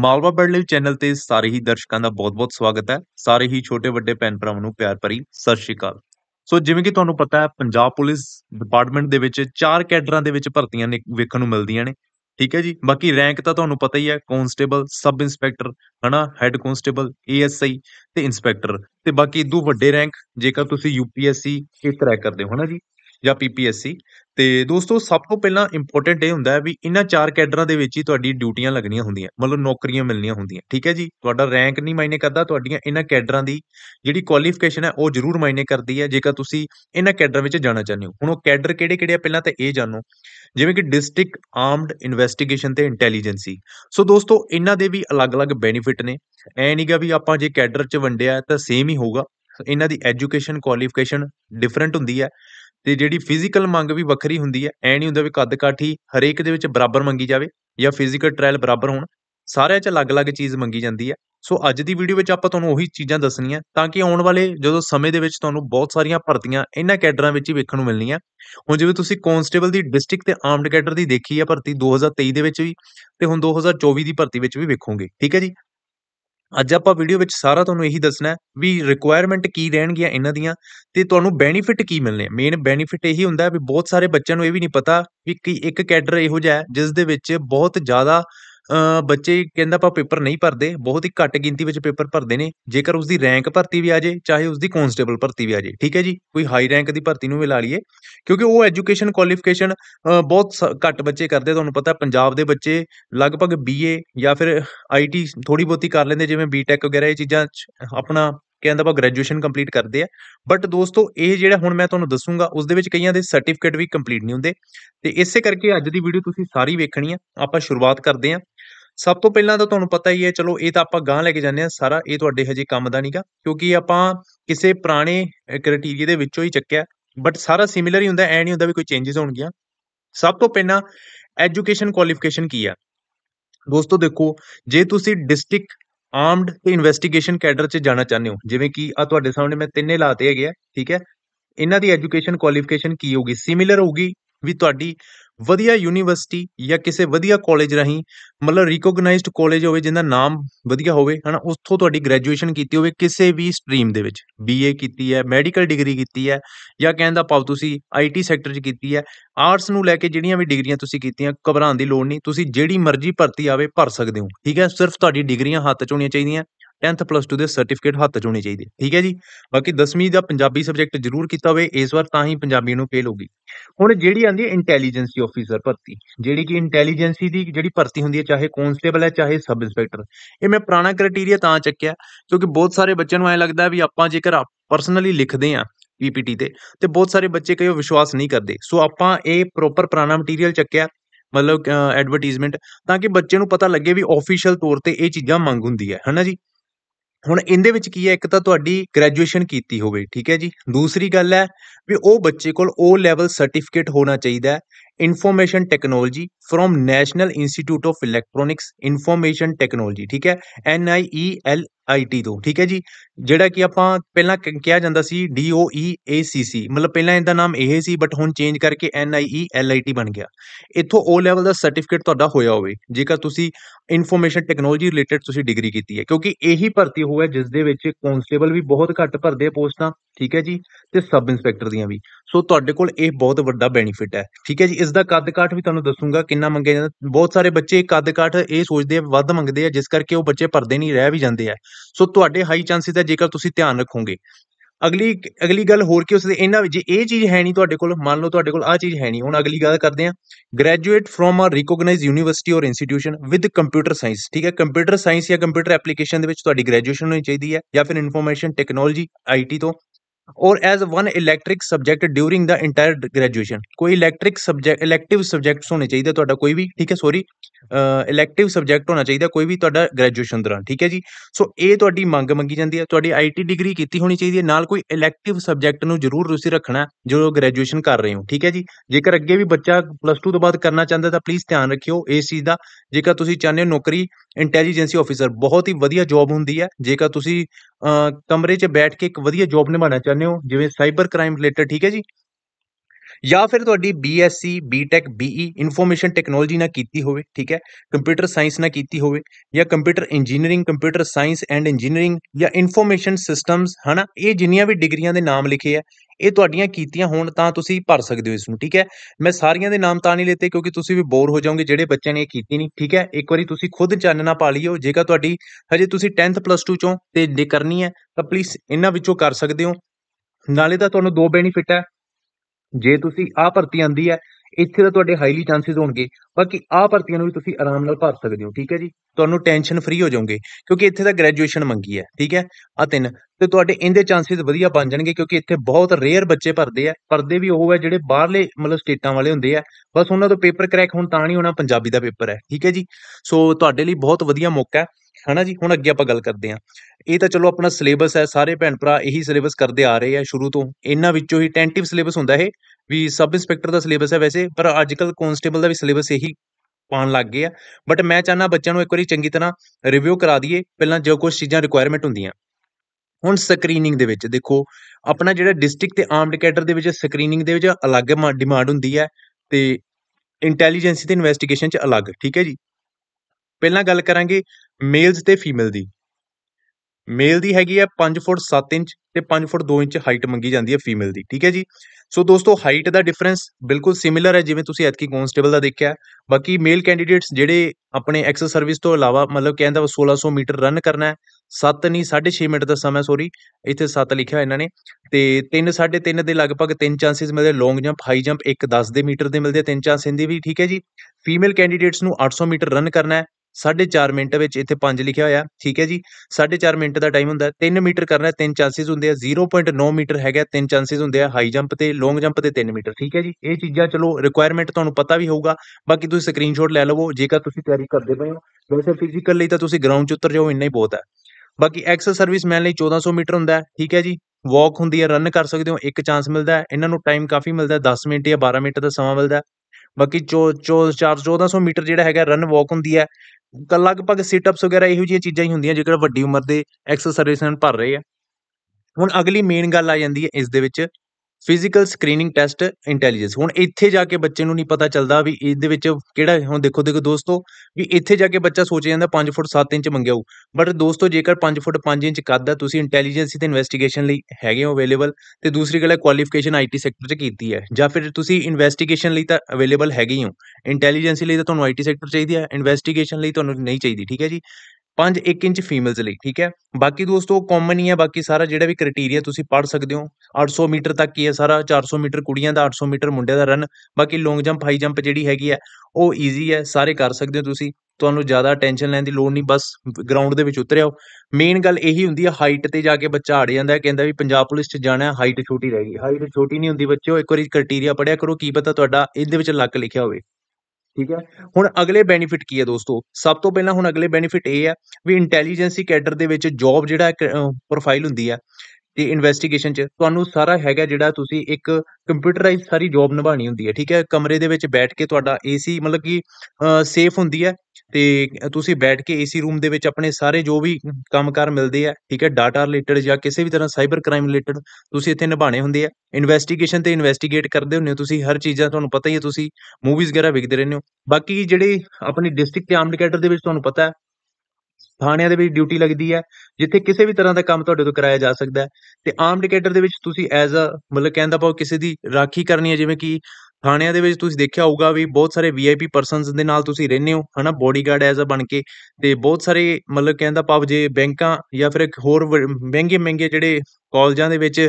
Malwa bird ਲਿਵ channel ਤੇ ਸਾਰੇ ਹੀ ਦਰਸ਼ਕਾਂ ਦਾ ਬਹੁਤ-ਬਹੁਤ ਸਵਾਗਤ ਹੈ ਸਾਰੇ ਹੀ ਛੋਟੇ ਵੱਡੇ ਭੈਣ ਭਰਾਵਾਂ ਨੂੰ ਪਿਆਰ ਭਰੀ ਸਤਿ ਸ਼੍ਰੀ ਅਕਾਲ ਸੋ ਜਿਵੇਂ ਕਿ ਤੁਹਾਨੂੰ ਪਤਾ ਹੈ ਪੰਜਾਬ ਪੁਲਿਸ ਡਿਪਾਰਟਮੈਂਟ ਦੇ ਵਿੱਚ ਚਾਰ ਕੈਡਰਾਂ ਦੇ ਵਿੱਚ ਭਰਤੀਆਂ ਨੇ ਵੇਖਣ ਨੂੰ ਮਿਲਦੀਆਂ ਨੇ ਠੀਕ ਹੈ ਜੀ ਬਾਕੀ ਰੈਂਕ ਤਾਂ ਤੁਹਾਨੂੰ ਪਤਾ ਹੀ ਹੈ ਕਨਸਟੇਬਲ ਸਬ ਇੰਸਪੈਕਟਰ ਹਨਾ ਹੈੱਡ ਕਨਸਟੇਬਲ ਏਐਸਆਈ ਤੇ ਇੰਸਪੈਕਟਰ ਤੇ ਬਾਕੀ ਇਦੋਂ ਵੱਡੇ ਰੈਂਕ ਜੇਕਰ ਤੁਸੀਂ ਯੂਪੀਐਸਸੀ ਇਹ ਤਰ੍ਹਾਂ ਕਰਦੇ ਹੋ ਹਨਾ ਜੀ ਜਾਂ ਪੀਪੀਐਸਸੀ ਤੇ ਦੋਸਤੋ ਸਭ ਤੋਂ ਪਹਿਲਾਂ ਇੰਪੋਰਟੈਂਟ ਇਹ ਹੁੰਦਾ ਹੈ ਵੀ ਇਹਨਾਂ ਚਾਰ ਕੈਡਰਾਂ ਦੇ ਵਿੱਚ ਹੀ ਤੁਹਾਡੀ ਡਿਊਟੀਆਂ ਲੱਗਣੀਆਂ ਹੁੰਦੀਆਂ ਮਤਲਬ ਨੌਕਰੀਆਂ ਮਿਲਣੀਆਂ ਹੁੰਦੀਆਂ ਠੀਕ ਹੈ ਜੀ ਤੁਹਾਡਾ ਰੈਂਕ ਨਹੀਂ ਮਾਇਨੇ ਕਰਦਾ ਤੁਹਾਡੀਆਂ ਇਹਨਾਂ ਕੈਡਰਾਂ ਦੀ ਜਿਹੜੀ ਕੁਆਲੀਫਿਕੇਸ਼ਨ ਹੈ ਉਹ ਜ਼ਰੂਰ ਮਾਇਨੇ ਕਰਦੀ ਹੈ ਜੇਕਰ ਤੁਸੀਂ ਇਹਨਾਂ ਕੈਡਰਾਂ ਵਿੱਚ ਜਾਣਾ ਚਾਹੁੰਦੇ ਹੋ ਹੁਣ ਉਹ ਕੈਡਰ ਕਿਹੜੇ-ਕਿਹੜੇ ਆ ਪਹਿਲਾਂ ਤਾਂ ਇਹ ਜਾਣੋ ਜਿਵੇਂ ਕਿ ਡਿਸਟ੍ਰਿਕਟ ਆਰਮਡ ਇਨਵੈਸਟੀਗੇਸ਼ਨ ਤੇ ਇੰਟੈਲੀਜੈਂਸੀ ਸੋ ਦੋਸਤੋ ਇਹਨਾਂ ਦੇ ਵੀ ਅਲੱਗ-ਅਲੱਗ ਬੈਨੀਫਿਟ ਨੇ ਐ ਨਹੀਂਗਾ ਵੀ ਆਪਾਂ ਜੇ ਕੈਡਰ 'ਚ ਵੰਡਿਆ ਤਾਂ ਸੇਮ ਹੀ ਹੋਊਗਾ ਇਹਨਾਂ ਦੀ ਐਜੂਕੇਸ਼ਨ ਕੁਆਲੀਫਿਕੇਸ਼ਨ ਡਿਫਰੈਂਟ ਹੁੰਦੀ ਹੈ ਤੇ ਜਿਹੜੀ ਫਿਜ਼ੀਕਲ ਮੰਗ ਵੀ ਵੱਖਰੀ ਹੁੰਦੀ ਹੈ ਐ ਨਹੀਂ ਹੁੰਦਾ ਵੀ ਕੱਦ ਕਾਠੀ ਹਰੇਕ ਦੇ ਵਿੱਚ ਬਰਾਬਰ ਮੰਗੀ ਜਾਵੇ ਜਾਂ ਫਿਜ਼ੀਕਲ ਟ੍ਰਾਇਲ ਬਰਾਬਰ ਹੋਣ ਸਾਰਿਆਂ 'ਚ ਅਲੱਗ-ਅਲੱਗ ਚੀਜ਼ ਮੰਗੀ ਜਾਂਦੀ ਹੈ ਸੋ ਅੱਜ ਦੀ ਵੀਡੀਓ ਵਿੱਚ ਆਪਾਂ ਤੁਹਾਨੂੰ ਉਹੀ ਚੀਜ਼ਾਂ ਦੱਸਣੀਆਂ ਤਾਂ ਕਿ ਆਉਣ ਵਾਲੇ ਜਦੋਂ ਸਮੇਂ ਦੇ ਵਿੱਚ ਤੁਹਾਨੂੰ ਬਹੁਤ ਸਾਰੀਆਂ ਭਰਤੀਆਂ ਇਹਨਾਂ ਕੈਡਰਾਂ ਵਿੱਚ ਹੀ ਵੇਖਣ ਨੂੰ ਮਿਲਣੀਆਂ ਹੁਣ ਜਿਵੇਂ ਤੁਸੀਂ ਕਨਸਟੇਬਲ ਦੀ ਡਿਸਟ੍ਰਿਕਟ ਤੇ ਆਰਮਡ ਕੈਡਰ ਦੀ ਦੇਖੀ ਹੈ ਭਰਤੀ 2023 ਦੇ ਵਿੱਚ ਵੀ ਤੇ ਹੁਣ 2024 ਦੀ ਭਰਤੀ ਵਿੱਚ ਵੀ ਵੇਖੋਗੇ ਠੀਕ ਹੈ ਜੀ ਅੱਜ ਆਪਾਂ ਵੀਡੀਓ ਵਿੱਚ ਸਾਰਾ ਤੁਹਾਨੂੰ ਇਹੀ ਦੱਸਣਾ ਵੀ ਰਿਕੁਆਇਰਮੈਂਟ ਕੀ ਰਹਿਣਗੀਆਂ ਇਹਨਾਂ ਦੀਆਂ ਤੇ ਤੁਹਾਨੂੰ ਬੈਨੀਫਿਟ ਕੀ ਮਿਲਨੇ ਮੇਨ ਬੈਨੀਫਿਟ ਇਹੀ ਹੁੰਦਾ ਵੀ ਬਹੁਤ ਸਾਰੇ ਬੱਚਿਆਂ ਨੂੰ ਇਹ ਵੀ ਨਹੀਂ ਪਤਾ ਵੀ ਕਿ ਇੱਕ ਕੈਡਰ ਇਹੋ ਜਿਹਾ ਜਿਸ ਦੇ ਵਿੱਚ ਬਹੁਤ ਜ਼ਿਆਦਾ ਬੱਚੇ ਕਹਿੰਦਾ ਆਪਾਂ ਪੇਪਰ ਨਹੀਂ ਭਰਦੇ ਬਹੁਤ ਹੀ ਘੱਟ ਗਿਣਤੀ ਵਿੱਚ ਪੇਪਰ ਭਰਦੇ ਨੇ ਜੇਕਰ ਉਸ ਦੀ ਰੈਂਕ ਭਰਤੀ ਵੀ ਆ ਜੇ ਚਾਹੇ ਉਸ ਦੀ ਕਨਸਟੇਬਲ ਭਰਤੀ ਵੀ ਆ ਜੇ ਠੀਕ ਹੈ ਜੀ ਕੋਈ ਹਾਈ ਰੈਂਕ ਦੀ ਭਰਤੀ ਨੂੰ ਵੀ ਲਾ ਲਈਏ ਕਿਉਂਕਿ ਉਹ ਐਜੂਕੇਸ਼ਨ ਕੁਆਲੀਫਿਕੇਸ਼ਨ ਬਹੁਤ ਘੱਟ ਬੱਚੇ ਕਰਦੇ ਤੁਹਾਨੂੰ ਪਤਾ ਪੰਜਾਬ ਦੇ ਬੱਚੇ ਲਗਭਗ ਬੀਏ ਜਾਂ ਫਿਰ ਆਈਟੀ ਥੋੜੀ ਬਹੁਤੀ ਕਰ ਲੈਂਦੇ ਜਿਵੇਂ ਬੀਟੈਕ ਵਗੈਰਾ ਇਹ ਚੀਜ਼ਾਂ ਆਪਣਾ ਕਿ ਆਂਦਾ ਆਪਾਂ ਗ੍ਰੈਜੂਏਸ਼ਨ ਕੰਪਲੀਟ ਕਰਦੇ ਆ ਬਟ ਦੋਸਤੋ ਇਹ ਜਿਹੜਾ ਹੁਣ ਮੈਂ ਤੁਹਾਨੂੰ ਦੱਸੂਗਾ ਉਸ ਦੇ ਵਿੱਚ ਕਈਆਂ ਦੇ ਸਰਟੀਫਿਕੇਟ ਵੀ ਕੰਪਲੀਟ ਨਹੀਂ ਹੁੰਦੇ ਤੇ ਇਸੇ ਕਰਕੇ ਅੱਜ ਦੀ ਵੀਡੀਓ ਤੁਸੀਂ ਸਾਰੀ ਵੇਖਣੀ ਆ ਆਪਾਂ ਸ਼ੁਰੂਆਤ ਕਰਦੇ ਆ ਸਭ ਤੋਂ ਪਹਿਲਾਂ ਤਾਂ ਤੁਹਾਨੂੰ ਪਤਾ ਹੀ ਹੈ ਚਲੋ ਇਹ ਤਾਂ ਆਪਾਂ ਗਾਂ ਲੈ ਕੇ ਜਾਂਦੇ ਆ ਸਾਰਾ ਇਹ ਤੁਹਾਡੇ ਹਜੇ ਕੰਮ ਦਾ ਨਹੀਂਗਾ ਕਿਉਂਕਿ ਆਪਾਂ ਕਿਸੇ ਪੁਰਾਣੇ ਕ੍ਰਾਈਟੇਰੀਆ ਦੇ ਵਿੱਚੋਂ ਹੀ ਚੱਕਿਆ ਬਟ ਸਾਰਾ ਸਿਮਿਲਰ ਹੀ ਹੁੰਦਾ ਐ ਨਹੀਂ ਹੁੰਦਾ ਵੀ ਕੋਈ ਚੇਂਜਸ ਹੋਣਗੀਆਂ ਸਭ ਤੋਂ ਪਹਿਲਾਂ ਐਜੂਕੇਸ਼ਨ ਕੁਆਲੀਫਿਕੇਸ਼ਨ ਕੀ ਆ ਦੋਸਤੋ ਦੇਖੋ ਜੇ ਤੁਸੀਂ ਡਿਸਟ੍ਰਿਕਟ ਆਰਮਡ ਤੇ ਇਨਵੈਸਟੀਗੇਸ਼ਨ ਕੈਡਰ 'ਚ ਜਾਣਾ ਚਾਹੁੰਦੇ ਹੋ ਜਿਵੇਂ ਕਿ ਆ ਤੁਹਾਡੇ ਸਾਹਮਣੇ ਮੈਂ ਤਿੰਨੇ ਲਾਤੇ ਹੈਗੇ ਆ ਠੀਕ ਹੈ ਇਹਨਾਂ ਦੀ ਐਜੂਕੇਸ਼ਨ ਕੁਆਲੀਫਿਕੇਸ਼ਨ ਕੀ ਹੋਊਗੀ ਸਿਮਿਲਰ ਹੋਊਗੀ ਵੀ ਤੁਹਾਡੀ ਵਧੀਆ ਯੂਨੀਵਰਸਿਟੀ ਜਾਂ ਕਿਸੇ ਵਧੀਆ ਕਾਲਜ ਰਾਹੀਂ ਮਤਲਬ ਰੀਕੋਗਨਾਈਜ਼ਡ ਕਾਲਜ ਹੋਵੇ ਜਿਹਦਾ ਨਾਮ ਵਧੀਆ ਹੋਵੇ ਹਨਾ ਉਸਥੋਂ ਤੁਹਾਡੀ ਗ੍ਰੈਜੂਏਸ਼ਨ ਕੀਤੀ ਹੋਵੇ ਕਿਸੇ ਵੀ ਸਟਰੀਮ ਦੇ ਵਿੱਚ ਬੀਏ ਕੀਤੀ ਹੈ ਮੈਡੀਕਲ ਡਿਗਰੀ ਕੀਤੀ ਹੈ ਜਾਂ ਕਹਿੰਦਾ ਪਾਉ ਤੁਸੀਂ ਆਈਟੀ ਸੈਕਟਰ 'ਚ ਕੀਤੀ ਹੈ ਆਰਟਸ ਨੂੰ ਲੈ ਕੇ ਜਿਹੜੀਆਂ ਵੀ ਡਿਗਰੀਆਂ ਤੁਸੀਂ ਕੀਤੀਆਂ ਘਬਰਾਉਣ ਦੀ ਲੋੜ ਨਹੀਂ ਤੁਸੀਂ ਜਿਹੜੀ ਮਰਜ਼ੀ ਭਰਤੀ ਆਵੇ ਭਰ ਸਕਦੇ ਹੋ ਠੀਕ ਹੈ ਸਿਰਫ ਤੁਹਾਡੀ ਡਿਗਰੀਆਂ ਹੱਥ 'ਚ ਹੋਣੀਆਂ ਚਾਹੀਦੀਆਂ 10th ਪਲੱਸ 2 ਦੇ ਸਰਟੀਫਿਕੇਟ ਹੱਥ 'ਚ ਹੋਣੇ ਚਾਹੀਦੇ ਠੀਕ ਹੈ ਜੀ ਬਾਕੀ 10ਵੀਂ ਦਾ ਪੰਜਾਬੀ ਸਬਜੈਕਟ ਜ਼ਰੂਰ ਕੀਤਾ ਹੋਵੇ ਇਸ ਵਾਰ ਤਾਂ ਹੀ ਪੰਜਾਬੀ ਨੂੰ ਫੇਲ ਹੋਗੀ ਹੁਣ ਜਿਹੜੀ ਆਂਦੀ ਹੈ ਇੰਟੈਲੀਜੈਂਸੀ ਆਫੀਸਰ ਭਰਤੀ ਜਿਹੜੀ ਕਿ ਇੰਟੈਲੀਜੈਂਸੀ ਦੀ ਜਿਹੜੀ ਭਰਤੀ ਹੁੰਦੀ ਹੈ ਚਾਹੇ ਕਨਸਟੇਬਲ ਹੈ ਚਾਹੇ ਸਬ ਇੰਸਪੈਕਟਰ ਇਹ ਮੈਂ ਪੁਰਾਣਾ ਕ੍ਰਾਈਟੇਰੀਆ ਤਾਂ ਚੱਕਿਆ ਕਿਉਂਕਿ ਬਹੁਤ ਸਾਰੇ ਬੱਚਿਆਂ ਨੂੰ ਐ ਲੱਗਦਾ ਵੀ ਆਪਾਂ ਜੇਕਰ ਪਰਸਨਲੀ ਲਿਖਦੇ ਆਂ ਪੀਪੀਟੀ ਤੇ ਤੇ ਬਹੁਤ ਸਾਰੇ ਬੱਚੇ ਕਈ ਵਿਸ਼ਵਾਸ ਨਹੀਂ ਕਰਦੇ ਸੋ ਆਪਾਂ ਇਹ ਪ੍ਰੋਪਰ ਪੁਰਾਣਾ ਮਟੀਰੀਅਲ ਚੱਕਿਆ ਮਤਲਬ ਐਡਵਰਟਾਈਜ਼ਮੈਂਟ ਤਾਂ ਕਿ ਬੱਚੇ ਨੂੰ ਪਤਾ ਲੱਗੇ ਵੀ ਆਫੀਸ਼ੀਅਲ ਤੌਰ ਤੇ ਇਹ ਚੀਜ਼ਾਂ ਮੰਗ ਹੁੰਦੀ ਹੈ ਹਨਾ ਜੀ ਹੁਣ ਇਹਦੇ ਵਿੱਚ ਕੀ ਹੈ ਇੱਕ ਤਾਂ ਤੁਹਾਡੀ ਗ੍ਰੈਜੂਏਸ਼ਨ ਕੀਤੀ ਹੋਵੇ ਠੀਕ ਹੈ ਜੀ ਦੂਸਰੀ ਗੱਲ ਹੈ ਵੀ ਉਹ ਬੱਚੇ ਕੋਲ ਉਹ ਲੈਵਲ ਸਰਟੀਫਿਕੇਟ ਹੋਣਾ ਚਾਹੀਦਾ information technology from national institute of electronics information technology ਠੀਕ ਹੈ ਐਨ ਆਈ ਈ ਐਲ ਆਈ ਟੀ ਤੋਂ ਠੀਕ ਹੈ ਜੀ ਜਿਹੜਾ ਕਿ ਆਪਾਂ ਪਹਿਲਾਂ ਕਿਹਾ ਜਾਂਦਾ ਸੀ ਡੀ ਓ ਈ ਏ ਸੀ ਸੀ ਮਤਲਬ ਪਹਿਲਾਂ ਇਹਦਾ ਨਾਮ ਇਹ ਸੀ ਬਟ ਹੁਣ ਚੇਂਜ ਕਰਕੇ ਐਨ ਆਈ ਈ ਐਲ ਆਈ ਟੀ ਬਣ ਗਿਆ ਇੱਥੋਂ ਓ ਲੈਵਲ ਦਾ ਸਰਟੀਫਿਕੇਟ ਤੁਹਾਡਾ ਹੋਇਆ ਹੋਵੇ ਜੇਕਰ ਤੁਸੀਂ ਇਨਫੋਰਮੇਸ਼ਨ ਟੈਕਨੋਲੋਜੀ ਰਿਲੇਟਡ ਤੁਸੀਂ ਡਿਗਰੀ ਕੀਤੀ ਹੈ ਕਿਉਂਕਿ ਇਹੀ ਭਰਤੀ ਹੋਇਆ ਜਿਸ ਦੇ ਵਿੱਚ ਕਨਸਟੇਬਲ ਵੀ ਬਹੁਤ ਘੱਟ ਭਰਦੇ ਪੋਸਟਾਂ ਠੀਕ ਹੈ ਜੀ ਤੇ ਸਬ ਇੰਸਪੈਕਟਰ ਦੀਆਂ ਵੀ ਸੋ ਤੁਹਾਡੇ ਕੋਲ ਇਹ ਬਹੁਤ ਵੱਡਾ ਬੈਨੀਫਿਟ ਹੈ ਠੀਕ ਹੈ ਜੀ ਇਸ ਦਾ ਕੱਦ ਕਾਠ ਵੀ ਤੁਹਾਨੂੰ ਦੱਸੂਗਾ ਕਿੰਨਾ ਮੰਗਿਆ ਜਾਂਦਾ ਬਹੁਤ ਸਾਰੇ ਬੱਚੇ ਕੱਦ ਕਾਠ ਇਹ ਸੋਚਦੇ ਆ ਵੱਧ ਮੰਗਦੇ ਆ ਜਿਸ ਕਰਕੇ ਉਹ ਬੱਚੇ ਪਰਦੇ ਨਹੀਂ ਰਹਿ ਵੀ ਜਾਂਦੇ ਆ ਸੋ ਤੁਹਾਡੇ ਹਾਈ ਚਾਂਸਸ ਹੈ ਜੇਕਰ ਤੁਸੀਂ ਧਿਆਨ ਰੱਖੋਗੇ ਅਗਲੀ ਅਗਲੀ ਗੱਲ ਹੋਰ ਕੀ ਦੇ ਇਹਨਾਂ ਵਿੱਚ ਇਹ ਚੀਜ਼ ਹੈ ਨਹੀਂ ਤੁਹਾਡੇ ਕੋਲ ਮੰਨ ਲਓ ਤੁਹਾਡੇ ਕੋਲ ਆ ਚੀਜ਼ ਹੈ ਨਹੀਂ ਹੁਣ ਅਗਲੀ ਗੱਲ ਕਰਦੇ ਆ graduate from a recognised university or institution with computer science ਠੀਕ ਹੈ ਕੰਪਿਊਟਰ ਸਾਇੰਸ ਜਾਂ ਕੰਪਿਊਟਰ ਐਪਲੀਕੇਸ਼ਨ ਦੇ ਵਿੱਚ ਤੁਹਾਡੀ ਗ੍ਰੈਜੂਏਸ਼ਨ ਹੋਣੀ ਚਾਹੀਦੀ ਹੈ ਜਾਂ ਫਿਰ ਇਨਫੋਰਮੇਸ਼ਨ ਟੈਕਨੋਲੋਜੀ ਆਈਟੀ ਤੋਂ or as one electric subject during the entire graduation ਕੋਈ electric subject elective subjects ਹੋਣੇ ਚਾਹੀਦੇ ਤੁਹਾਡਾ ਕੋਈ ਵੀ ਠੀਕ ਹੈ ਸੌਰੀ ਇਲੈਕਟਿਵ ਸਬਜੈਕਟ ਹੋਣਾ ਚਾਹੀਦਾ ਕੋਈ ਵੀ ਤੁਹਾਡਾ ਗ੍ਰੈਜੂਏਸ਼ਨ ਦੌਰਾਨ ਠੀਕ ਹੈ ਜੀ ਸੋ ਇਹ ਤੁਹਾਡੀ ਮੰਗ ਮੰਗੀ ਜਾਂਦੀ ਹੈ ਤੁਹਾਡੀ ਆਈਟੀ ਡਿਗਰੀ ਕੀਤੀ ਹੋਣੀ ਚਾਹੀਦੀ ਹੈ ਨਾਲ ਕੋਈ ਇਲੈਕਟਿਵ ਸਬਜੈਕਟ ਨੂੰ ਜ਼ਰੂਰ ਤੁਸੀਂ ਰੱਖਣਾ ਜੋ ਗ੍ਰੈਜੂਏਸ਼ਨ ਕਰ ਰਹੇ ਹੋ ਠੀਕ ਹੈ ਜੀ ਜੇਕਰ ਅੱਗੇ ਵੀ ਬੱਚਾ ਪਲੱਸ 2 ਤੋਂ ਬਾਅਦ ਕਰਨਾ ਚਾਹੁੰਦਾ ਤਾਂ ਪਲੀਜ਼ ਧਿਆਨ ਰੱਖਿਓ ਇਸ ਚੀਜ਼ ਦਾ ਜੇਕਰ ਤੁਸੀਂ ਚਾਹੁੰਦੇ ਹੋ ਨੌਕਰੀ ਇੰਟੈਲੀਜੈਂਸੀ ਆਫੀਸਰ ਬਹੁਤ ਹੀ ਵਧੀਆ ਜੌਬ ਹੁੰਦੀ ਹੈ ਜੇਕਰ ਤੁਸੀਂ ਕਮਰੇ 'ਚ ਬੈਠ ਕੇ ਇੱਕ ਵਧੀਆ ਜੌਬ ਨਿਭਾਉਣਾ ਚਾਹੁੰਦੇ ਹੋ ਜਿਵੇਂ ਸਾਈਬਰ ਕ੍ਰਾਈਮ ਰਿਲੇਟਡ ਠੀਕ ਹੈ ਜੀ ਜਾਂ ਫਿਰ ਤੁਹਾਡੀ BSc BTech BE information technology ਨਾਲ ਕੀਤੀ ਹੋਵੇ ਠੀਕ ਹੈ ਕੰਪਿਊਟਰ ਸਾਇੰਸ ਨਾਲ ਕੀਤੀ ਹੋਵੇ ਜਾਂ computer engineering computer science and engineering ਜਾਂ ਇਨਫੋਰਮੇਸ਼ਨ ਸਿਸਟਮਸ ਹਨਾ ਇਹ ਜਿੰਨੀਆਂ ਵੀ ਡਿਗਰੀਆਂ ਦੇ ਨਾਮ ਲਿਖੇ ਆ ਇਹ ਤੁਹਾਡੀਆਂ ਕੀਤੀਆਂ ਹੋਣ ਤਾਂ ਤੁਸੀਂ ਭਰ ਸਕਦੇ ਹੋ ਇਸ ਨੂੰ ਠੀਕ ਹੈ ਮੈਂ ਸਾਰੀਆਂ ਦੇ ਨਾਮ ਤਾਂ ਨਹੀਂ ਲੇਤੇ ਕਿਉਂਕਿ ਤੁਸੀਂ ਵੀ ਬੋਰ ਹੋ ਜਾਓਗੇ ਜਿਹੜੇ ਬੱਚਿਆਂ ਨੇ ਇਹ ਕੀਤੀ ਨਹੀਂ ਠੀਕ ਹੈ ਇੱਕ ਵਾਰੀ ਤੁਸੀਂ ਖੁਦ ਚਾਨਣਾ ਪਾ ਲਿਓ ਜੇਕਰ ਤੁਹਾਡੀ ਹਜੇ ਤੁਸੀਂ 10th ਪਲੱਸ 2 ਚੋਂ ਤੇ ਕਰਨੀ ਹੈ ਤਾਂ ਪਲੀਜ਼ ਇਹਨਾਂ ਵਿੱਚੋਂ ਕਰ ਸਕਦੇ ਹੋ ਨਾਲੇ ਤਾਂ ਤੁਹਾਨੂੰ ਦੋ ਬੈਨੀਫਿਟ ਹੈ ਜੇ ਤੁਸੀਂ ਆ ਭਰਤੀ ਆਂਦੀ ਹੈ ਇੱਥੇ ਤਾਂ ਤੁਹਾਡੇ ਹਾਈਲੀ ਚਾਂਸਸ ਹੋਣਗੇ ਬਾਕੀ ਆ ਭਰਤੀਆਂ ਨੂੰ ਵੀ ਤੁਸੀਂ ਆਰਾਮ ਨਾਲ ਭਰ ਸਕਦੇ ਹੋ ਠੀਕ ਹੈ ਜੀ ਤੁਹਾਨੂੰ ਟੈਨਸ਼ਨ ਫ੍ਰੀ ਹੋ ਜਾਓਗੇ ਕਿਉਂਕਿ ਇੱਥੇ ਤਾਂ ਗ੍ਰੈਜੂਏਸ਼ਨ ਮੰਗੀ ਹੈ ਠੀਕ ਹੈ ਆ ਤਿੰਨ ਤੇ ਤੁਹਾਡੇ ਇਹਦੇ ਚਾਂਸਸ ਵਧੀਆ ਬਣ ਜਾਣਗੇ ਕਿਉਂਕਿ ਇੱਥੇ ਬਹੁਤ ਰੇਅਰ ਬੱਚੇ ਭਰਦੇ ਆ ਪਰਦੇ ਵੀ ਉਹ ਹੈ ਜਿਹੜੇ ਬਾਹਰਲੇ ਮਤਲਬ ਸਟੇਟਾਂ ਵਾਲੇ ਹੁੰਦੇ ਆ ਬਸ ਉਹਨਾਂ ਤੋਂ ਪੇਪਰ ਕ੍ਰੈਕ ਹੋਣ ਤਾਂ ਨਹੀਂ ਹੋਣਾ ਪੰਜਾਬੀ ਦਾ ਪੇਪਰ ਹੈ ਠੀਕ ਹੈ ਜੀ ਸੋ ਤੁਹਾਡੇ ਲਈ ਬਹੁਤ ਵਧੀਆ ਮੌਕਾ ਹੈ ਹਨਾ ਜੀ ਹੁਣ ਅੱਗੇ ਆਪਾਂ ਗੱਲ ਕਰਦੇ ਆ ਇਹ ਤਾਂ ਚਲੋ ਆਪਣਾ ਸਿਲੇਬਸ ਹੈ ਸਾਰੇ ਭੈਣ ਭਰਾ ਇਹੀ ਸਿਲੇਬਸ ਕਰਦੇ ਆ ਰਹੇ ਆ ਸ਼ੁਰੂ ਤੋਂ ਇਹਨਾਂ ਵਿੱਚੋਂ ਹੀ ਟੈਂਟਿਵ ਸਿਲੇਬਸ ਹੁੰਦਾ ਇਹ ਵੀ ਸਬ ਇੰਸਪੈਕਟਰ ਦਾ ਸਿਲੇਬਸ ਹੈ ਵੈਸੇ ਪਰ ਅੱਜ ਕੱਲ ਕਨਸਟੇਬਲ ਦਾ ਵੀ ਸਿਲੇਬਸ ਇਹੀ ਪਾਉਣ ਲੱਗ ਗਏ ਆ ਬਟ ਮੈਂ ਚਾਹਨਾ ਬੱਚਿਆਂ ਨੂੰ ਇੱਕ ਵਾਰੀ ਚੰਗੀ ਤਰ੍ਹਾਂ ਰਿਵਿਊ ਕਰਾ ਦਈਏ ਪਹਿਲਾਂ ਜੋ ਕੁਝ ਚੀਜ਼ਾਂ ਰਿਕੁਆਇਰਮੈਂਟ ਹੁੰਦੀਆਂ ਹੁਣ ਸਕਰੀਨਿੰਗ ਦੇ ਵਿੱਚ ਦੇਖੋ ਆਪਣਾ ਜਿਹੜਾ ਡਿਸਟ੍ਰਿਕਟ ਤੇ ਆਰਮਡ ਕੈਡਰ ਦੇ ਵਿੱਚ ਸਕਰੀਨਿੰਗ ਦੇ ਵਿੱਚ ਅਲੱਗ ਡਿਮਾਂਡ ਹੁੰਦੀ ਹੈ ਤੇ ਇੰਟੈਲੀਜੈਂਸੀ ਤੇ ਇਨਵੈਸਟੀਗੇਸ਼ਨ ਚ ਅਲੱਗ ਠੀਕ ਹੈ ਜੀ ਪਹਿਲਾਂ ਗੱਲ ਕਰਾਂਗੇ ਮੇਲਸ ਤੇ ਫੀਮੇਲ ਦੀ ਮੇਲ ਦੀ ਹੈਗੀ ਹੈ 5 ਫੁੱਟ 7 ਇੰਚ ਤੇ 5 ਫੁੱਟ 2 ਇੰਚ ਹਾਈਟ ਮੰਗੀ ਜਾਂਦੀ ਹੈ ਫੀਮੇਲ ਦੀ ਠੀਕ ਹੈ ਜੀ ਸੋ ਦੋਸਤੋ ਹਾਈਟ ਦਾ ਡਿਫਰੈਂਸ ਬਿਲਕੁਲ ਸਿਮਿਲਰ ਹੈ ਜਿਵੇਂ ਤੁਸੀਂ ਐਤਕੀ ਕਨਸਟੇਬਲ ਦਾ ਦੇਖਿਆ ਬਾਕੀ ਮੇਲ ਕੈਂਡੀਡੇਟਸ ਜਿਹੜੇ ਆਪਣੇ ਐਕਸ ਸਰਵਿਸ ਤੋਂ ਇਲਾਵਾ ਮਤਲਬ ਕਹਿੰਦਾ 1600 ਮੀਟਰ ਰਨ ਕਰਨਾ ਹੈ 7 ਨਹੀਂ 6.5 ਮਿੰਟ ਦਾ ਸਮਾਂ ਸੋਰੀ ਇੱਥੇ 7 ਲਿਖਿਆ ਇਹਨਾਂ ਨੇ ਤੇ 3 3.5 ਦੇ ਲਗਭਗ 3 ਚਾਂਸਸ ਮਿਲਦੇ ਲੌਂਗ ਜੰਪ ਹਾਈ ਜੰਪ 1 10 ਦੇ ਮੀਟਰ ਦੇ ਮਿਲਦੇ 3 ਚਾਂਸ ਇਹਦੇ ਵੀ ਠੀਕ ਹੈ ਜੀ ਫੀਮੇਲ ਕੈਂਡੀਡੇਟਸ ਨੂੰ 800 ਮੀਟਰ ਰਨ ਕਰਨਾ ਹੈ 4.5 ਮਿੰਟ ਵਿੱਚ ਇੱਥੇ 5 ਲਿਖਿਆ ਹੋਇਆ ਠੀਕ ਹੈ ਜੀ 4.5 ਮਿੰਟ ਦਾ ਟਾਈਮ ਹੁੰਦਾ 3 ਮੀਟਰ ਕਰਨਾ ਹੈ 3 ਚਾਂਸਸ ਹੁੰਦੇ ਆ 0.9 ਮੀਟਰ ਹੈਗਾ 3 ਚਾਂਸਸ ਹੁੰਦੇ ਆ ਹਾਈ ਜੰਪ ਤੇ ਲੌਂਗ ਜੰਪ ਤੇ 3 ਮੀਟਰ ਠੀਕ ਹੈ ਜੀ ਇਹ ਚੀਜ਼ਾਂ ਚਲੋ ਰਿਕੁਆਇਰਮੈਂਟ ਤੁਹਾਨੂੰ ਪਤਾ ਵੀ ਹੋਊਗਾ ਬਾਕੀ ਤੁਸੀਂ ਸਕਰੀਨਸ਼ਾਟ ਲੈ ਲਵੋ ਜੇਕਰ ਤੁਸੀਂ ਤਿਆਰੀ ਕਰਦੇ ਪਏ ਹੋ ਵੈਸੇ ਫਿਜ਼ੀਕਲ ਲਈ ਤਾਂ ਤੁਸੀਂ ਗਰਾਊਂਡ 'ਚ ਉਤਰ ਜਾਓ ਇੰਨਾ ਹੀ ਬਹੁਤ ਹੈ ਬਾਕੀ ਐਕਸ ਮੈਨ ਲਈ 1400 ਮੀਟਰ ਹੁੰਦਾ ਹੈ ਠੀਕ ਹੈ ਜੀ ਵਾਕ ਹੁੰਦੀ ਹੈ ਰਨ ਕਰ ਸਕਦੇ ਹੋ ਇੱਕ ਚਾਂਸ ਮਿਲਦਾ ਹੈ ਇਹਨਾਂ ਨੂੰ ਟਾਈਮ ਕਾਫੀ ਮਿਲਦਾ 10 ਮਿੰਟ ਜਾਂ 12 ਮਿੰਟ ਦਾ ਸਮਾਂ ਮਿਲਦਾ ਬਾਕੀ 1400 ਮੀਟਰ ਜਿਹੜਾ ਹੈਗਾ ਰਨ ਵਾਕ ਹੁੰਦੀ ਹੈ ਲਗਭਗ ਸਿਟ ਅਪਸ ਵਗੈਰਾ ਇਹੋ ਜਿਹੀਆਂ ਚੀਜ਼ਾਂ ਹੀ ਹੁੰਦੀਆਂ ਜੇਕਰ ਵੱਡੀ ਉਮਰ ਦੇ ਐਕਸਰਸਾਈਜ਼ ਭਰ ਰਹੇ ਆ ਹੁਣ ਅਗਲੀ ਮੇਨ ਗੱਲ ਆ ਜਾਂਦੀ ਹੈ ਇਸ ਦੇ ਵਿੱਚ ਫਿਜ਼ੀਕਲ ਸਕਰੀਨਿੰਗ ਟੈਸਟ ਇੰਟੈਲੀਜੈਂਸ ਹੁਣ ਇੱਥੇ ਜਾ ਕੇ ਬੱਚੇ ਨੂੰ ਨਹੀਂ ਪਤਾ ਚੱਲਦਾ ਵੀ ਇਹਦੇ ਵਿੱਚ ਕਿਹੜਾ ਹੁਣ ਦੇਖੋ ਦੇਖੋ ਦੋਸਤੋ ਵੀ ਇੱਥੇ ਜਾ ਕੇ ਬੱਚਾ ਸੋਚ ਜਾਂਦਾ 5 ਫੁੱਟ 7 ਇੰਚ ਮੰਗਿਆ ਹੋ ਬਟ ਦੋਸਤੋ ਜੇਕਰ 5 ਫੁੱਟ 5 ਇੰਚ ਕੱਦ ਦਾ ਤੁਸੀਂ ਇੰਟੈਲੀਜੈਂਸੀ ਤੇ ਇਨਵੈਸਟੀਗੇਸ਼ਨ ਲਈ ਹੈਗੇ ਹੋ ਅਵੇਲੇਬਲ ਤੇ ਦੂਸਰੀ ਗੱਲ ਹੈ ਕੁਆਲੀਫਿਕੇਸ਼ਨ ਆਈਟੀ ਸੈਕਟਰ 'ਚ ਕੀਤੀ ਹੈ ਜਾਂ ਫਿਰ ਤੁਸੀਂ ਇਨਵੈਸਟੀਗੇਸ਼ਨ ਲਈ ਤਾਂ ਅਵੇਲੇਬਲ ਹੈਗੇ ਹੀ ਹੋ ਇੰਟੈਲੀਜੈਂਸੀ ਲਈ ਤਾਂ ਤੁਹਾਨੂੰ ਆਈਟੀ ਸੈਕਟਰ ਚਾਹੀਦੀ ਹੈ ਇਨਵੈਸਟੀਗੇਸ਼ਨ ਲਈ ਤੁਹਾਨੂੰ ਨਹੀਂ ਚਾਹੀਦੀ ਠੀਕ ਹੈ ਜੀ ਪੰਜ 1 ਇੰਚ ਫੀਮੇਲਸ ਲਈ ਠੀਕ ਹੈ ਬਾਕੀ ਦੋਸਤੋ ਕਾਮਨ ਹੀ ਹੈ ਬਾਕੀ ਸਾਰਾ ਜਿਹੜਾ ਵੀ ਕ੍ਰਾਈਟੇਰੀਆ ਤੁਸੀਂ ਪੜ ਸਕਦੇ ਹੋ 800 ਮੀਟਰ ਤੱਕ ਹੀ ਹੈ ਸਾਰਾ 400 ਮੀਟਰ ਕੁੜੀਆਂ ਦਾ 800 ਮੀਟਰ ਮੁੰਡਿਆਂ ਦਾ ਰਨ ਬਾਕੀ ਲੌਂਗ ਜੰਪ ਹਾਈ ਜੰਪ ਜਿਹੜੀ ਹੈਗੀ ਹੈ ਉਹ ਈਜ਼ੀ ਹੈ ਸਾਰੇ ਕਰ ਸਕਦੇ ਹੋ ਤੁਸੀਂ ਤੁਹਾਨੂੰ ਜ਼ਿਆਦਾ ਟੈਨਸ਼ਨ ਲੈਣ ਦੀ ਲੋੜ ਨਹੀਂ ਬਸ ਗਰਾਊਂਡ ਦੇ ਵਿੱਚ ਉਤਰਿਓ ਮੇਨ ਗੱਲ ਇਹੀ ਹੁੰਦੀ ਹੈ ਹਾਈਟ ਤੇ ਜਾ ਕੇ ਬੱਚਾ ਆੜ ਜਾਂਦਾ ਹੈ ਕਹਿੰਦਾ ਵੀ ਪੰਜਾਬ ਪੁਲਿਸ 'ਚ ਜਾਣਾ ਹੈ ਹਾਈਟ ਛੋਟੀ ਰਹੇਗੀ ਗਈ ਹਾਈਟ ਛੋਟੀ ਨਹੀਂ ਹੁੰਦੀ ਬੱਚਿਓ ਇੱਕ ਵਾਰੀ ਕ੍ਰਾਈਟੇਰੀਆ ਪੜਿਆ ਕਰੋ ਕੀ ਪਤਾ ਤੁਹਾਡਾ ਇਹਦੇ ਵਿੱਚ ਲੱਕ ਲਿਖਿਆ ਹੋਵੇ ਠੀਕ ਹੈ ਹੁਣ ਅਗਲੇ ਬੈਨੀਫਿਟ ਕੀ ਹੈ ਦੋਸਤੋ ਸਭ ਤੋਂ ਪਹਿਲਾਂ ਹੁਣ ਅਗਲੇ ਬੈਨੀਫਿਟ ਇਹ ਹੈ ਵੀ ਇੰਟੈਲੀਜੈਂਸੀ ਕੈਡਰ ਦੇ ਵਿੱਚ ਜੌਬ ਜਿਹੜਾ ਪ੍ਰੋਫਾਈਲ ਹੁੰਦੀ ਹੈ ਦੀ ਇਨਵੈਸਟੀਗੇਸ਼ਨ 'ਚ ਤੁਹਾਨੂੰ ਸਾਰਾ ਹੈਗਾ ਜਿਹੜਾ ਤੁਸੀਂ ਇੱਕ ਕੰਪਿਊਟਰਾਈਜ਼ ਸਾਰੀ ਜੌਬ ਨਿਭਾਣੀ ਹੁੰਦੀ ਹੈ ਠੀਕ ਹੈ ਕਮਰੇ ਦੇ ਵਿੱਚ ਬੈਠ ਕੇ ਤੁਹਾਡਾ ਏਸੀ ਮਤਲਬ ਕਿ ਸੇਫ ਹੁੰਦੀ ਹੈ ਤੇ ਤੁਸੀਂ ਬੈਠ ਕੇ ਏਸੀ ਰੂਮ ਦੇ ਵਿੱਚ ਆਪਣੇ ਸਾਰੇ ਜੋ ਵੀ ਕੰਮਕਾਰ ਮਿਲਦੇ ਆ ਠੀਕ ਹੈ ਡਾਟਾ ਰਿਲੇਟਡ ਜਾਂ ਕਿਸੇ ਵੀ ਤਰ੍ਹਾਂ ਸਾਈਬਰ ਕ੍ਰਾਈਮ ਰਿਲੇਟਡ ਤੁਸੀਂ ਇੱਥੇ ਨਿਭਾਣੇ ਹੁੰਦੇ ਆ ਇਨਵੈਸਟੀਗੇਸ਼ਨ ਤੇ ਇਨਵੈਸਟੀਗੇਟ ਕਰਦੇ ਹੁੰਦੇ ਹੋ ਤੁਸੀਂ ਹਰ ਚੀਜ਼ਾਂ ਤੁਹਾਨੂੰ ਪਤਾ ਹੀ ਹੈ ਤੁਸੀਂ ਮੂਵੀਜ਼ ਵਗੈਰਾ ਵੇਖਦੇ ਰਹਿੰਦੇ ਹੋ ਬਾਕੀ ਜਿਹੜੇ ਆਪਣੀ ਡਿਸਟ੍ਰਿਕਟ ਤੇ ਆਰਮਡ ਕੈਡਰ ਦੇ ਵਿੱਚ ਤੁਹਾਨੂੰ ਪਤਾ ਹੈ ਥਾਣਿਆਂ ਦੇ ਵਿੱਚ ਡਿਊਟੀ ਲੱਗਦੀ ਹੈ ਜਿੱਥੇ ਕਿਸੇ ਵੀ ਤਰ੍ਹਾਂ ਦਾ ਕੰਮ ਤੁਹਾਡੇ ਤੋਂ ਕਰਾਇਆ ਜਾ ਸਕਦਾ ਹੈ ਤੇ ਆਰਮਡ ਡਿਕੇਟਰ ਦੇ ਵਿੱਚ ਤੁਸੀਂ ਐਜ਼ ਅ ਮਤਲਬ ਕਹਿੰਦਾ ਪਾਓ ਕਿਸੇ ਦੀ ਰਾਖੀ ਕਰਨੀ ਹੈ ਜਿਵੇਂ ਕਿ ਥਾਣਿਆਂ ਦੇ ਵਿੱਚ ਤੁਸੀਂ ਦੇਖਿਆ ਹੋਊਗਾ ਵੀ ਬਹੁਤ ਸਾਰੇ ਵੀਆਈਪੀ ਪਰਸਨਸ ਦੇ ਨਾਲ ਤੁਸੀਂ ਰਹਿੰਦੇ ਹੋ ਹਨਾ ਬੋਡੀਗਾਰਡ ਐਜ਼ ਅ ਬਣ ਕੇ ਤੇ ਬਹੁਤ ਸਾਰੇ ਮਤਲਬ ਕਹਿੰਦਾ ਦਾ ਜੇ ਬੈਂਕਾਂ ਜਾਂ ਫਿਰ ਇੱਕ ਹੋਰ ਮਹਿੰਗੇ ਮਹਿੰਗੇ ਜਿਹੜੇ ਕਾਲਜਾਂ ਦੇ ਵਿੱਚ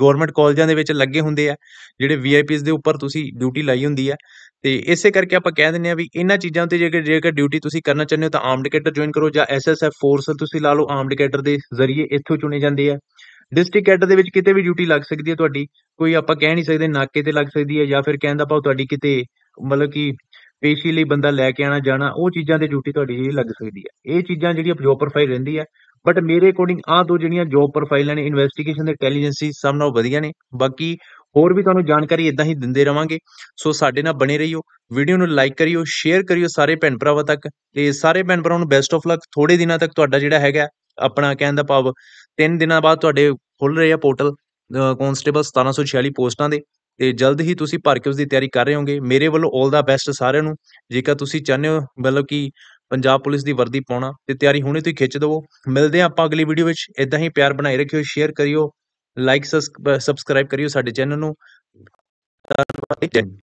ਗਵਰਨਮੈਂਟ ਕਾਲਜਾਂ ਦੇ ਵਿੱਚ ਲੱਗੇ ਹੁੰਦੇ ਆ ਜਿਹੜੇ ਵੀਆਈਪੀਜ਼ ਦੇ ਉੱਪਰ ਤੁਸੀਂ ਡਿਊਟੀ ਲਾਈ ਹੁੰਦੀ ਆ ਤੇ ਇਸੇ ਕਰਕੇ ਆਪਾਂ ਕਹਿ ਦਿੰਨੇ ਆ ਵੀ ਇਹਨਾਂ ਚੀਜ਼ਾਂ ਤੇ ਜੇਕਰ ਜੇਕਰ ਡਿਊਟੀ ਤੁਸੀਂ ਕਰਨਾ ਚਾਹੁੰਦੇ ਹੋ ਤਾਂ ਆਰਮਡ ਕੈਡਰ ਜੁਆਇਨ ਕਰੋ ਜਾਂ ਐਸਐਸਐਫ ਫੋਰਸ ਤੁਸੀਂ ਲਾ ਲਓ ਆਰਮਡ ਕੈਡਰ ਦੇ ਜ਼ਰੀਏ ਇੱਥੋਂ ਚੁਣੇ ਜਾਂਦੇ ਆ ਡਿਸਟ੍ਰਿਕਟ ਕੈਡਰ ਦੇ ਵਿੱਚ ਕਿਤੇ ਵੀ ਡਿਊਟੀ ਲੱਗ ਸਕਦੀ ਹੈ ਤੁਹਾਡੀ ਕੋਈ ਆਪਾਂ ਕਹਿ ਨਹੀਂ ਸਕਦੇ ਨਾਕੇ ਤੇ ਲੱਗ ਸਕਦੀ ਹੈ ਜਾਂ ਫਿਰ ਕਹਿਣ ਦਾ ਭਾਵ ਤੁਹਾਡੀ ਕਿਤੇ ਮਤਲਬ ਕਿ ਪੇਸ਼ੀ ਲਈ ਬੰਦਾ ਲੈ ਕੇ ਆਣਾ ਜਾਣਾ ਉਹ ਚੀਜ਼ਾਂ ਤੇ ਡਿਊਟੀ ਤੁਹਾਡੀ ਜਿਹੜੀ ਲੱਗ ਸਕਦੀ ਹੈ ਇਹ ਚੀਜ਼ਾਂ ਜਿਹੜੀਆਂ ਜੋਬ ਪ੍ਰੋਫਾਈਲ ਰਹਿੰਦੀ ਹੈ ਬਟ ਮੇਰੇ ਅਕੋਰਡਿੰਗ ਆਹ ਦੋ ਜਿਹੜੀਆਂ ਜੋਬ ਪ੍ਰੋਫਾਈਲਾਂ ਨੇ ਇਨਵੈਸਟੀਗੇਸ਼ਨ ਤੇ ਇੰਟੈਲੀਜੈਂਸੀ ਸਭ ਨਾਲੋਂ ਵਧੀਆ ਨੇ ਬਾਕੀ ਹੋਰ ਵੀ ਤੁਹਾਨੂੰ ਜਾਣਕਾਰੀ ਇਦਾਂ ਹੀ ਦਿੰਦੇ ਰਵਾਂਗੇ ਸੋ ਸਾਡੇ ਨਾਲ ਬਣੇ ਰਹੀਓ ਵੀਡੀਓ ਨੂੰ ਲਾਈਕ ਕਰਿਓ ਸ਼ੇਅਰ ਕਰਿਓ ਸਾਰੇ ਭੈਣ ਭਰਾਵਾਂ ਤੱਕ ਤੇ ਸਾਰੇ ਭੈਣ ਭਰਾਵਾਂ ਨੂੰ ਬੈਸਟ ਆਫ ਲੱਕ ਥੋੜੇ ਦਿਨਾਂ ਤੱਕ ਤੁਹਾਡਾ ਜਿਹੜਾ ਹੈਗਾ ਆਪਣਾ ਕਹਿਣ ਦਾ ਭਾਵ ਤਿੰਨ ਦਿਨਾਂ ਬਾਅਦ ਤੁਹਾਡੇ ਖੁੱਲ ਰਹੇ ਆ ਪੋਰਟਲ ਕਨਸਟੇਬਲ 1746 ਪੋਸਟਾਂ ਦੇ ਤੇ ਜਲਦ ਹੀ ਤੁਸੀਂ ਭਰ ਕੇ ਉਸ ਦੀ ਤਿਆਰੀ ਕਰ ਰਹੇ ਹੋਗੇ ਮੇਰੇ ਵੱਲੋਂ 올 ਦਾ ਬੈਸਟ ਸਾਰਿਆਂ ਨੂੰ ਜੇਕਰ ਤੁਸੀਂ ਚਾਹਨੇ ਹੋ ਮਤਲਬ ਕਿ ਪੰਜਾਬ ਪੁਲਿਸ ਦੀ ਵਰਦੀ ਪਾਉਣਾ ਤੇ ਤਿਆਰੀ ਹੁਣੇ ਤੁਸੀਂ ਖਿੱਚ ਦਵੋ ਮਿਲਦੇ ਆਪਾਂ ਅਗਲੀ ਵੀਡੀਓ ਵਿੱਚ ਇਦਾਂ ਹੀ ਪਿਆਰ ਬਣਾਈ ਰੱਖਿਓ ਸ਼ੇਅਰ ਕਰਿਓ ਲਾਈਕ ਸਬਸਕ੍ਰਾਈਬ ਕਰਿਓ ਸਾਡੇ ਚੈਨਲ ਨੂੰ ਧੰਨਵਾਦ ਜੀ